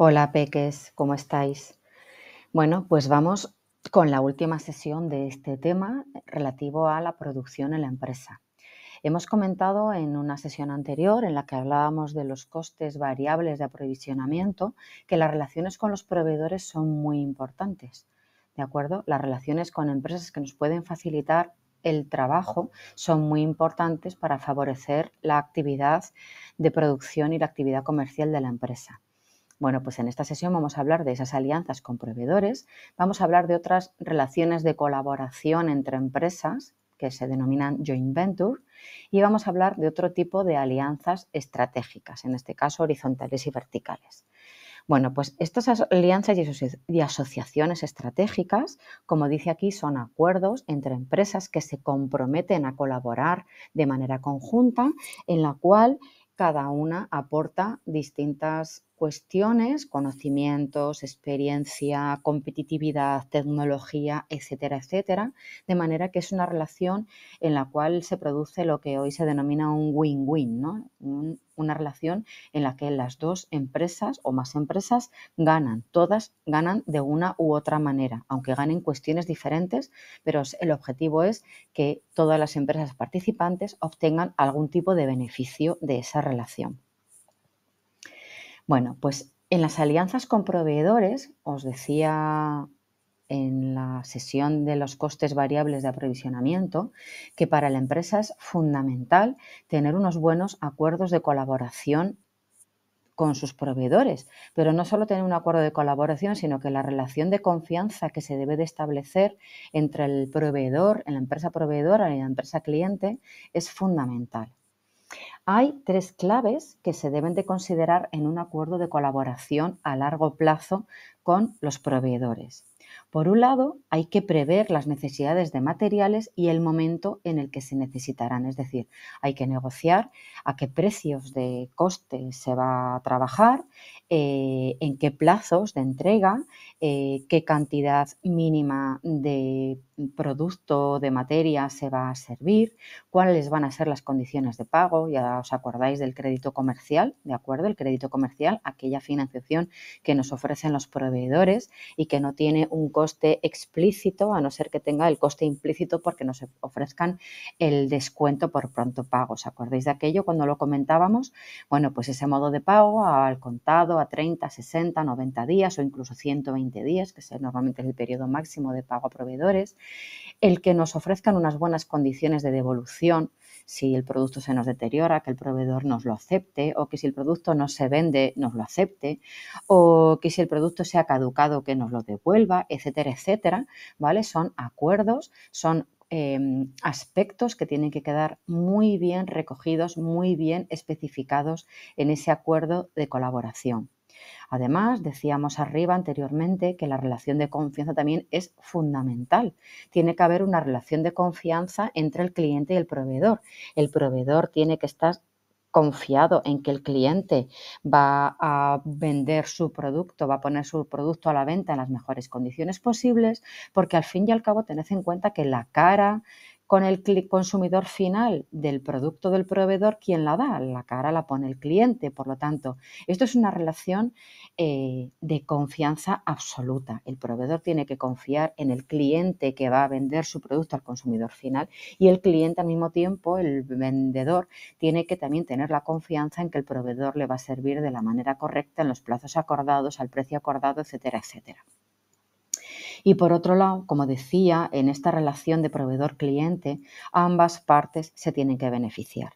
Hola, peques, ¿cómo estáis? Bueno, pues vamos con la última sesión de este tema relativo a la producción en la empresa. Hemos comentado en una sesión anterior en la que hablábamos de los costes variables de aprovisionamiento que las relaciones con los proveedores son muy importantes. ¿De acuerdo? Las relaciones con empresas que nos pueden facilitar el trabajo son muy importantes para favorecer la actividad de producción y la actividad comercial de la empresa. Bueno, pues en esta sesión vamos a hablar de esas alianzas con proveedores, vamos a hablar de otras relaciones de colaboración entre empresas que se denominan joint venture y vamos a hablar de otro tipo de alianzas estratégicas, en este caso horizontales y verticales. Bueno, pues estas alianzas y, asociaciones estratégicas, como dice aquí, son acuerdos entre empresas que se comprometen a colaborar de manera conjunta, en la cual cada una aporta distintas cuestiones, conocimientos, experiencia, competitividad, tecnología, etcétera, etcétera, de manera que es una relación en la cual se produce lo que hoy se denomina un win-win, una relación en la que las dos empresas o más empresas ganan, todas ganan de una u otra manera, aunque ganen cuestiones diferentes, pero el objetivo es que todas las empresas participantes obtengan algún tipo de beneficio de esa relación. Bueno, pues en las alianzas con proveedores, os decía en la sesión de los costes variables de aprovisionamiento que para la empresa es fundamental tener unos buenos acuerdos de colaboración con sus proveedores, pero no solo tener un acuerdo de colaboración, sino que la relación de confianza que se debe de establecer entre el proveedor, en la empresa proveedora y la empresa cliente, es fundamental. Hay tres claves que se deben de considerar en un acuerdo de colaboración a largo plazo con los proveedores. Por un lado, hay que prever las necesidades de materiales y el momento en el que se necesitarán, es decir, hay que negociar a qué precios de coste se va a trabajar, eh, en qué plazos de entrega, eh, qué cantidad mínima de producto, de materia se va a servir, cuáles van a ser las condiciones de pago, ya os acordáis del crédito comercial, ¿de acuerdo? El crédito comercial, aquella financiación que nos ofrecen los proveedores y que no tiene un un coste explícito, a no ser que tenga el coste implícito porque nos ofrezcan el descuento por pronto pago. ¿Os acordáis de aquello cuando lo comentábamos? Bueno, pues ese modo de pago al contado a 30, 60, 90 días o incluso 120 días, que es normalmente el periodo máximo de pago a proveedores, el que nos ofrezcan unas buenas condiciones de devolución si el producto se nos deteriora, que el proveedor nos lo acepte, o que si el producto no se vende, nos lo acepte, o que si el producto se ha caducado, que nos lo devuelva, etcétera, etcétera, ¿vale? Son acuerdos, son em, aspectos que tienen que quedar muy bien recogidos, muy bien especificados en ese acuerdo de colaboración. Además, decíamos arriba anteriormente que la relación de confianza también es fundamental. Tiene que haber una relación de confianza entre el cliente y el proveedor. El proveedor tiene que estar confiado en que el cliente va a vender su producto, va a poner su producto a la venta en las mejores condiciones posibles, porque al fin y al cabo tened en cuenta que la cara, con el consumidor final del producto del proveedor, ¿quién la da? La cara la pone el cliente. Por lo tanto, esto es una relación eh, de confianza absoluta. El proveedor tiene que confiar en el cliente que va a vender su producto al consumidor final y el cliente al mismo tiempo, el vendedor, tiene que también tener la confianza en que el proveedor le va a servir de la manera correcta, en los plazos acordados, al precio acordado, etcétera, etcétera. Y por otro lado, como decía, en esta relación de proveedor-cliente, ambas partes se tienen que beneficiar.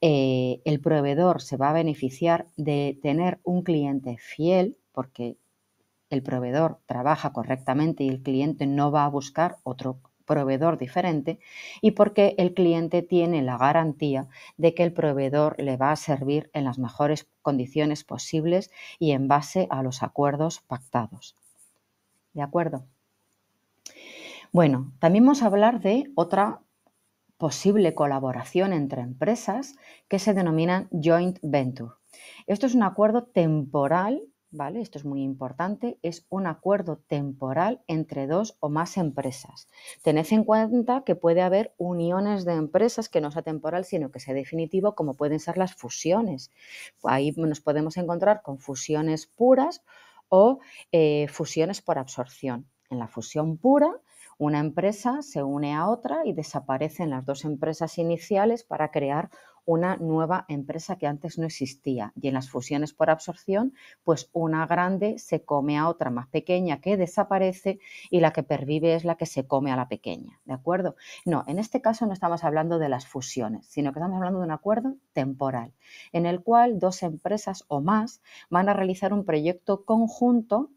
Eh, el proveedor se va a beneficiar de tener un cliente fiel, porque el proveedor trabaja correctamente y el cliente no va a buscar otro proveedor diferente y porque el cliente tiene la garantía de que el proveedor le va a servir en las mejores condiciones posibles y en base a los acuerdos pactados. ¿De acuerdo? Bueno, también vamos a hablar de otra posible colaboración entre empresas que se denominan joint venture. Esto es un acuerdo temporal, ¿vale? Esto es muy importante, es un acuerdo temporal entre dos o más empresas. Tened en cuenta que puede haber uniones de empresas que no sea temporal, sino que sea definitivo, como pueden ser las fusiones. Ahí nos podemos encontrar con fusiones puras o eh, fusiones por absorción. En la fusión pura una empresa se une a otra y desaparecen las dos empresas iniciales para crear una nueva empresa que antes no existía. Y en las fusiones por absorción, pues una grande se come a otra más pequeña que desaparece y la que pervive es la que se come a la pequeña. ¿De acuerdo? No, en este caso no estamos hablando de las fusiones, sino que estamos hablando de un acuerdo temporal, en el cual dos empresas o más van a realizar un proyecto conjunto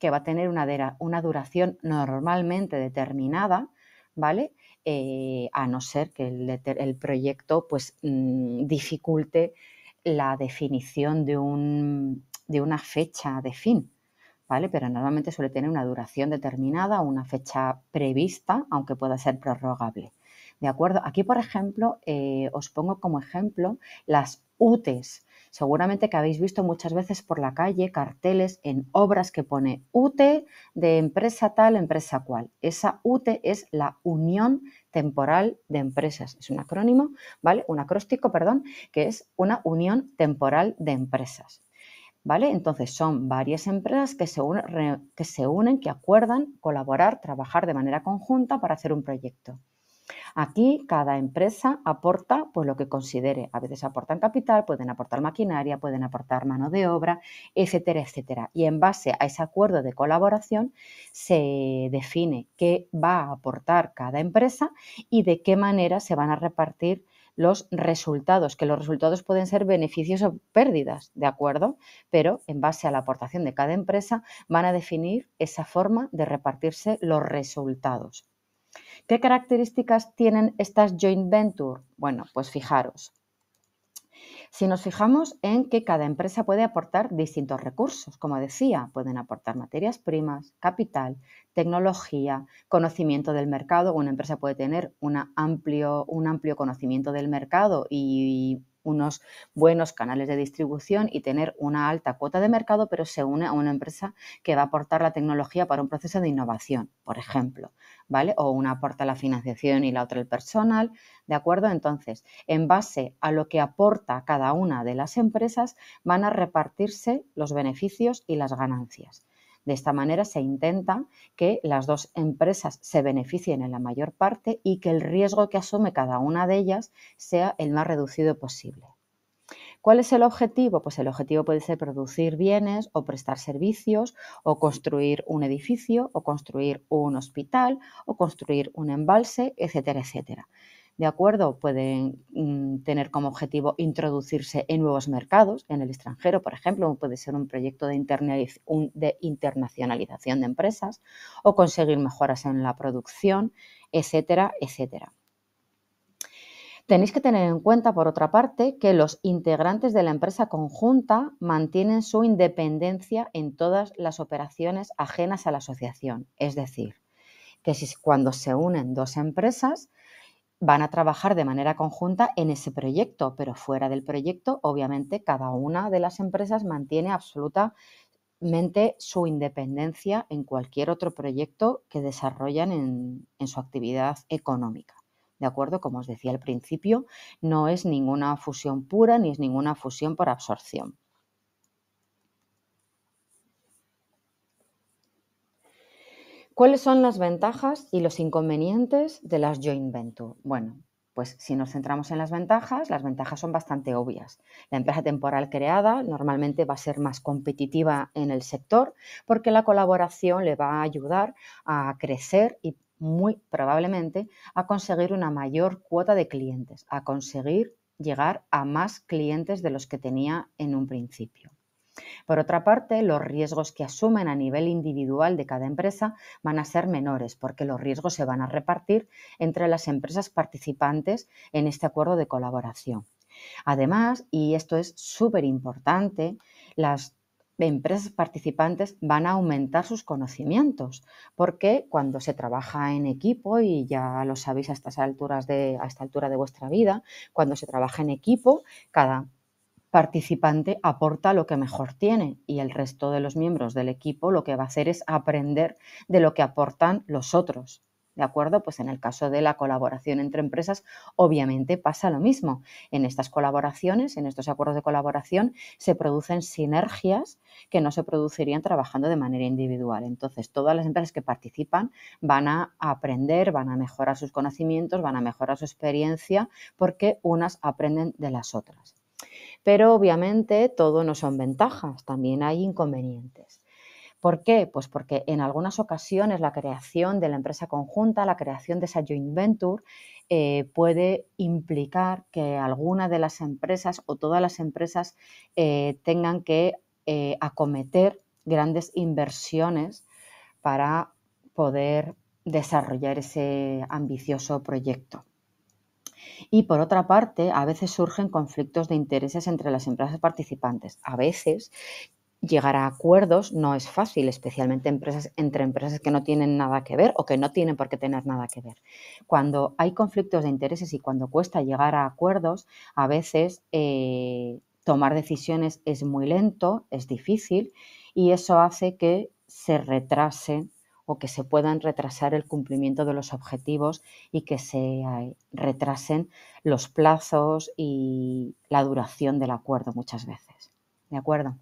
que va a tener una, una duración normalmente determinada, ¿vale? Eh, a no ser que el, proyecto pues, mm, dificulte la definición de, de una fecha de fin, ¿Vale? Pero normalmente suele tener una duración determinada, una fecha prevista, aunque pueda ser prorrogable. ¿De acuerdo? Aquí, por ejemplo, eh, os pongo como ejemplo las UTES, Seguramente que habéis visto muchas veces por la calle carteles en obras que pone UT de empresa tal, empresa cual. Esa UT es la Unión Temporal de Empresas. Es un acrónimo, ¿vale? Un acróstico, perdón, que es una Unión Temporal de Empresas. ¿Vale? Entonces son varias empresas que se unen, que acuerdan colaborar, trabajar de manera conjunta para hacer un proyecto. Aquí cada empresa aporta pues, lo que considere. A veces aportan capital, pueden aportar maquinaria, pueden aportar mano de obra, etcétera, etcétera. Y en base a ese acuerdo de colaboración se define qué va a aportar cada empresa y de qué manera se van a repartir los resultados, que los resultados pueden ser beneficios o pérdidas, ¿de acuerdo? Pero en base a la aportación de cada empresa van a definir esa forma de repartirse los resultados. ¿Qué características tienen estas joint venture? Bueno, pues fijaros. Si nos fijamos en que cada empresa puede aportar distintos recursos, como decía, pueden aportar materias primas, capital, tecnología, conocimiento del mercado. Una empresa puede tener amplio, un amplio conocimiento del mercado y unos buenos canales de distribución y tener una alta cuota de mercado, pero se une a una empresa que va a aportar la tecnología para un proceso de innovación, por ejemplo, ¿vale? O una aporta la financiación y la otra el personal, ¿de acuerdo? Entonces, en base a lo que aporta cada una de las empresas, van a repartirse los beneficios y las ganancias. De esta manera se intenta que las dos empresas se beneficien en la mayor parte y que el riesgo que asume cada una de ellas sea el más reducido posible. ¿Cuál es el objetivo? Pues el objetivo puede ser producir bienes o prestar servicios o construir un edificio o construir un hospital o construir un embalse, etcétera, etcétera. ¿de acuerdo? Pueden mm, tener como objetivo introducirse en nuevos mercados, en el extranjero, por ejemplo, puede ser un proyecto de, internacionalización de empresas o conseguir mejoras en la producción, etcétera, etcétera. Tenéis que tener en cuenta, por otra parte, que los integrantes de la empresa conjunta mantienen su independencia en todas las operaciones ajenas a la asociación. Es decir, que si cuando se unen dos empresas, van a trabajar de manera conjunta en ese proyecto, pero fuera del proyecto, obviamente, cada una de las empresas mantiene absolutamente su independencia en cualquier otro proyecto que desarrollan en, en su actividad económica. ¿De acuerdo? Como os decía al principio, no es ninguna fusión pura ni es ninguna fusión por absorción. ¿Cuáles son las ventajas y los inconvenientes de las joint venture? Bueno, pues si nos centramos en las ventajas, las ventajas son bastante obvias. La empresa temporal creada normalmente va a ser más competitiva en el sector porque la colaboración le va a ayudar a crecer y muy probablemente a conseguir una mayor cuota de clientes, a conseguir llegar a más clientes de los que tenía en un principio. Por otra parte, los riesgos que asumen a nivel individual de cada empresa van a ser menores porque los riesgos se van a repartir entre las empresas participantes en este acuerdo de colaboración. Además, y esto es súper importante, las empresas participantes van a aumentar sus conocimientos, porque cuando se trabaja en equipo, y ya lo sabéis a alturas a esta altura de vuestra vida, cuando se trabaja en equipo, cada participante aporta lo que mejor tiene y el resto de los miembros del equipo lo que va a hacer es aprender de lo que aportan los otros. ¿De acuerdo? Pues en el caso de la colaboración entre empresas, obviamente pasa lo mismo. En estas colaboraciones, en estos acuerdos de colaboración, se producen sinergias que no se producirían trabajando de manera individual. Entonces, todas las empresas que participan van a aprender, van a mejorar sus conocimientos, van a mejorar su experiencia, porque unas aprenden de las otras. Pero obviamente todo no son ventajas, también hay inconvenientes. ¿Por qué? Pues porque en algunas ocasiones la creación de la empresa conjunta, la creación de esa joint venture, eh, puede implicar que alguna de las empresas o todas las empresas eh, tengan que eh, acometer grandes inversiones para poder desarrollar ese ambicioso proyecto. Y por otra parte, a veces surgen conflictos de intereses entre las empresas participantes. A veces llegar a acuerdos no es fácil, especialmente entre empresas que no tienen nada que ver o que no tienen por qué tener nada que ver. Cuando hay conflictos de intereses y cuando cuesta llegar a acuerdos, a veces eh, tomar decisiones es muy lento, es difícil y eso hace que se retrase o que se puedan retrasar el cumplimiento de los objetivos y que se eh, retrasen los plazos y la duración del acuerdo muchas veces. ¿De acuerdo?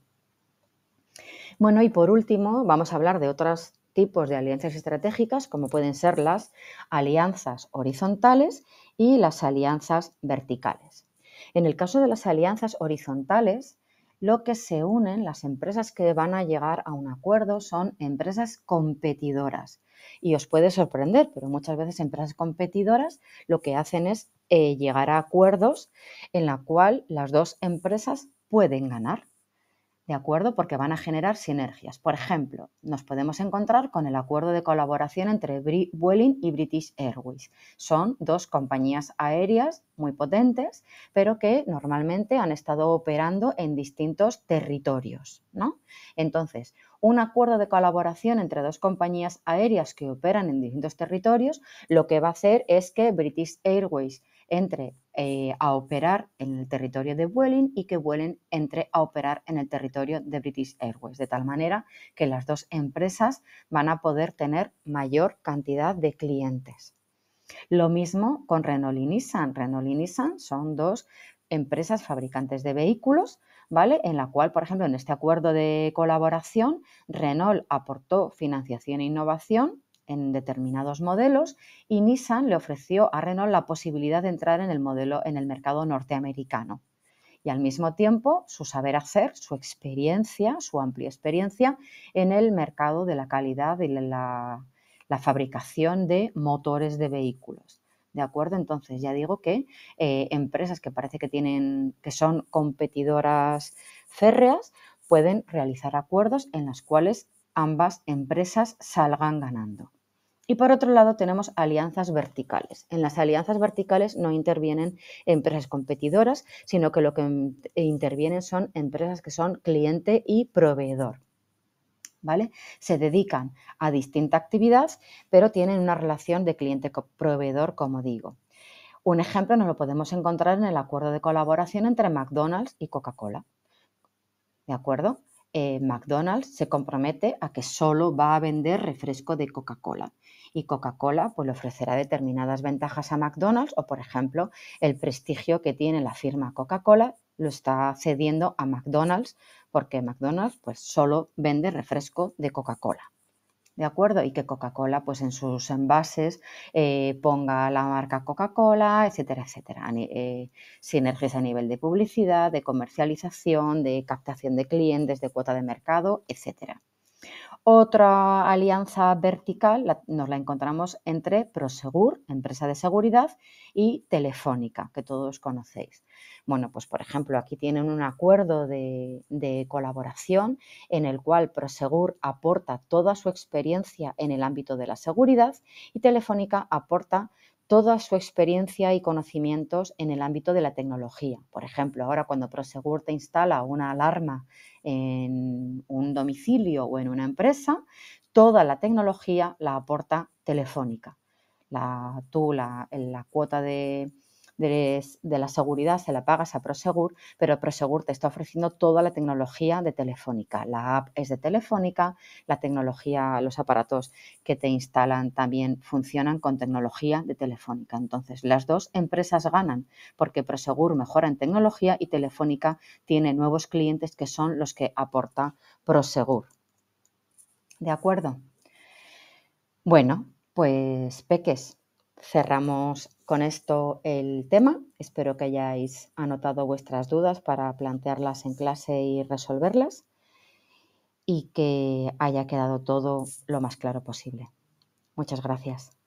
Bueno, y por último, vamos a hablar de otros tipos de alianzas estratégicas, como pueden ser las alianzas horizontales y las alianzas verticales. En el caso de las alianzas horizontales, lo que se unen, las empresas que van a llegar a un acuerdo son empresas competidoras. Y os puede sorprender, pero muchas veces empresas competidoras lo que hacen es eh, llegar a acuerdos en la cual las dos empresas pueden ganar. ¿de acuerdo? Porque van a generar sinergias. Por ejemplo, nos podemos encontrar con el acuerdo de colaboración entre Vueling y British Airways. Son dos compañías aéreas muy potentes, pero que normalmente han estado operando en distintos territorios, Entonces, un acuerdo de colaboración entre dos compañías aéreas que operan en distintos territorios, lo que va a hacer es que British Airways entre eh, a operar en el territorio de Vueling y que Vueling entre a operar en el territorio de British Airways, de tal manera que las dos empresas van a poder tener mayor cantidad de clientes. Lo mismo con Renault y Nissan. Renault y Nissan son dos empresas fabricantes de vehículos, ¿vale? En la cual, por ejemplo, en este acuerdo de colaboración, Renault aportó financiación e innovación en determinados modelos y Nissan le ofreció a Renault la posibilidad de entrar en el, modelo, en el mercado norteamericano. Y al mismo tiempo su saber hacer, su experiencia, su amplia experiencia en el mercado de la calidad y la, fabricación de motores de vehículos. ¿De acuerdo? Entonces ya digo que eh, empresas que parece que tienen, que son competidoras férreas, pueden realizar acuerdos en los cuales ambas empresas salgan ganando. Y por otro lado tenemos alianzas verticales. En las alianzas verticales no intervienen empresas competidoras, sino que lo que intervienen son empresas que son cliente y proveedor. ¿Vale? Se dedican a distintas actividades, pero tienen una relación de cliente-proveedor, como digo. Un ejemplo nos lo podemos encontrar en el acuerdo de colaboración entre McDonald's y Coca-Cola. ¿De acuerdo? Eh, McDonald's se compromete a que solo va a vender refresco de Coca-Cola. Y Coca-Cola pues, le ofrecerá determinadas ventajas a McDonald's o, por ejemplo, el prestigio que tiene la firma Coca-Cola lo está cediendo a McDonald's porque McDonald's pues, solo vende refresco de Coca-Cola. ¿de acuerdo? Y que Coca-Cola, pues en sus envases eh, ponga la marca Coca-Cola, etcétera, etcétera. Eh, sinergias a nivel de publicidad, de comercialización, de captación de clientes, de cuota de mercado, etcétera. Otra alianza vertical nos la encontramos entre Prosegur, empresa de seguridad, y Telefónica, que todos conocéis. Bueno, pues por ejemplo, aquí tienen un acuerdo de, de colaboración en el cual Prosegur aporta toda su experiencia en el ámbito de la seguridad y Telefónica aporta toda su experiencia y conocimientos en el ámbito de la tecnología. Por ejemplo, ahora cuando Prosegur te instala una alarma en un domicilio o en una empresa, toda la tecnología la aporta Telefónica. La, tú la cuota de, de, la seguridad se la pagas a Prosegur, pero Prosegur te está ofreciendo toda la tecnología de Telefónica. La app es de Telefónica, la tecnología, los aparatos que te instalan también funcionan con tecnología de Telefónica. Entonces, las dos empresas ganan porque Prosegur mejora en tecnología y Telefónica tiene nuevos clientes que son los que aporta Prosegur. ¿De acuerdo? Bueno, pues peques, cerramos con esto el tema. Espero que hayáis anotado vuestras dudas para plantearlas en clase y resolverlas y que haya quedado todo lo más claro posible. Muchas gracias.